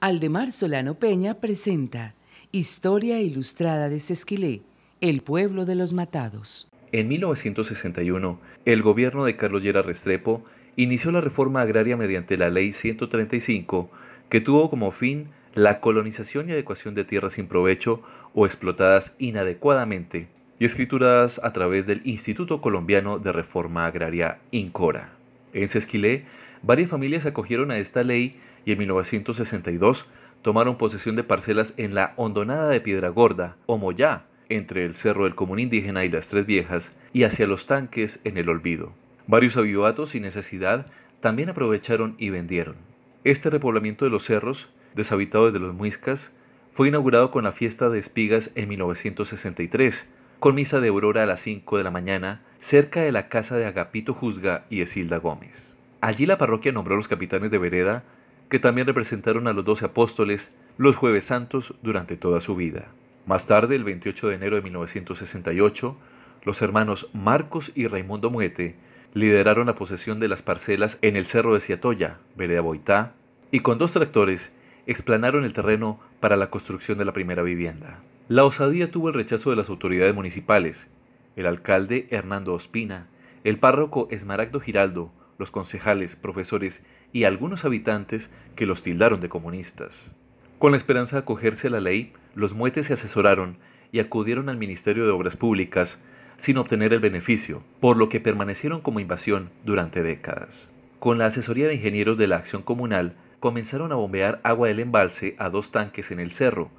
Aldemar Solano Peña presenta Historia Ilustrada de Sesquilé, el pueblo de los matados. En 1961, el gobierno de Carlos Llera Restrepo inició la reforma agraria mediante la Ley 135, que tuvo como fin la colonización y adecuación de tierras sin provecho o explotadas inadecuadamente y escrituradas a través del Instituto Colombiano de Reforma Agraria, INCORA. En Sesquilé, varias familias acogieron a esta ley y en 1962 tomaron posesión de parcelas en la hondonada de Piedra Gorda o Moyá, entre el Cerro del Común Indígena y las Tres Viejas, y hacia los tanques en el olvido. Varios avivatos sin necesidad también aprovecharon y vendieron. Este repoblamiento de los cerros, deshabitados de los muiscas, fue inaugurado con la fiesta de espigas en 1963, con misa de aurora a las 5 de la mañana, cerca de la casa de Agapito Juzga y Esilda Gómez. Allí la parroquia nombró a los capitanes de vereda que también representaron a los doce apóstoles los jueves santos durante toda su vida. Más tarde, el 28 de enero de 1968, los hermanos Marcos y Raimundo Muete lideraron la posesión de las parcelas en el Cerro de Ciatoya, Vereda Boitá, y con dos tractores explanaron el terreno para la construcción de la primera vivienda. La osadía tuvo el rechazo de las autoridades municipales. El alcalde Hernando Ospina, el párroco Esmaragdo Giraldo los concejales, profesores y algunos habitantes que los tildaron de comunistas. Con la esperanza de acogerse a la ley, los muetes se asesoraron y acudieron al Ministerio de Obras Públicas sin obtener el beneficio, por lo que permanecieron como invasión durante décadas. Con la asesoría de ingenieros de la acción comunal, comenzaron a bombear agua del embalse a dos tanques en el cerro.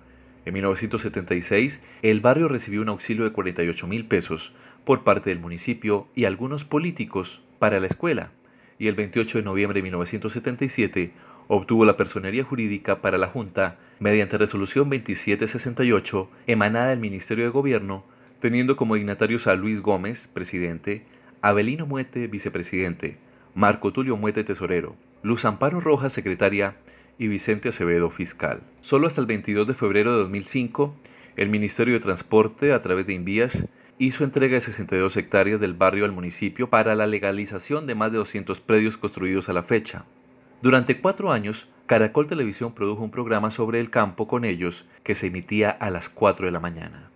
En 1976, el barrio recibió un auxilio de 48 mil pesos por parte del municipio y algunos políticos para la escuela, y el 28 de noviembre de 1977 obtuvo la personería jurídica para la Junta mediante resolución 2768 emanada del Ministerio de Gobierno, teniendo como dignatarios a Luis Gómez, presidente, Abelino Muete, vicepresidente, Marco Tulio Muete, tesorero, Luz Amparo Rojas, secretaria, y Vicente Acevedo, fiscal. Solo hasta el 22 de febrero de 2005, el Ministerio de Transporte, a través de Invías, hizo entrega de 62 hectáreas del barrio al municipio para la legalización de más de 200 predios construidos a la fecha. Durante cuatro años, Caracol Televisión produjo un programa sobre el campo con ellos que se emitía a las 4 de la mañana.